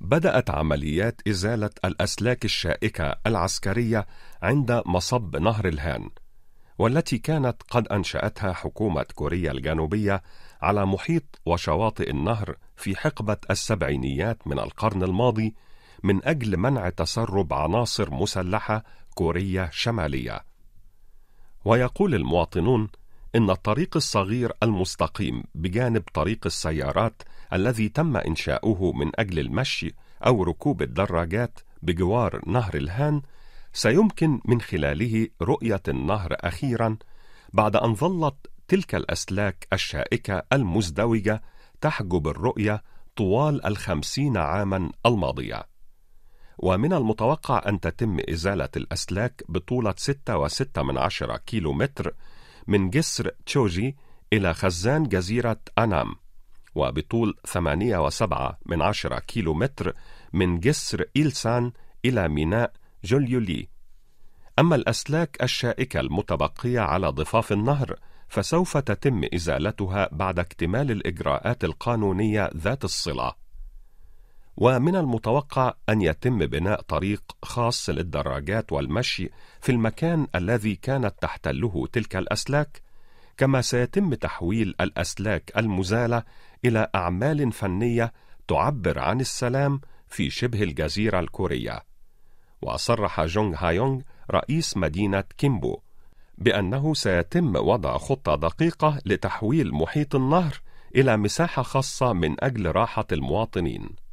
بدأت عمليات إزالة الأسلاك الشائكة العسكرية عند مصب نهر الهان، والتي كانت قد أنشأتها حكومة كوريا الجنوبية على محيط وشواطئ النهر في حقبة السبعينيات من القرن الماضي من أجل منع تسرب عناصر مسلحة كورية شمالية. ويقول المواطنون إن الطريق الصغير المستقيم بجانب طريق السيارات الذي تم إنشاؤه من أجل المشي أو ركوب الدراجات بجوار نهر الهان سيمكن من خلاله رؤية النهر أخيرا بعد أن ظلت تلك الأسلاك الشائكة المزدوجة تحجب الرؤية طوال الخمسين عاما الماضية ومن المتوقع أن تتم إزالة الأسلاك بطولة 6.6 من عشرة كيلو متر من جسر تشوجي إلى خزان جزيرة أنام وبطول 8.7 من عشرة كيلومتر من جسر إلسان إلى ميناء جوليولي أما الأسلاك الشائكة المتبقية على ضفاف النهر فسوف تتم إزالتها بعد اكتمال الإجراءات القانونية ذات الصلة ومن المتوقع أن يتم بناء طريق خاص للدراجات والمشي في المكان الذي كانت تحتله تلك الأسلاك، كما سيتم تحويل الأسلاك المزالة إلى أعمال فنية تعبر عن السلام في شبه الجزيرة الكورية. وصرح جونغ هايونغ رئيس مدينة كيمبو بأنه سيتم وضع خطة دقيقة لتحويل محيط النهر إلى مساحة خاصة من أجل راحة المواطنين.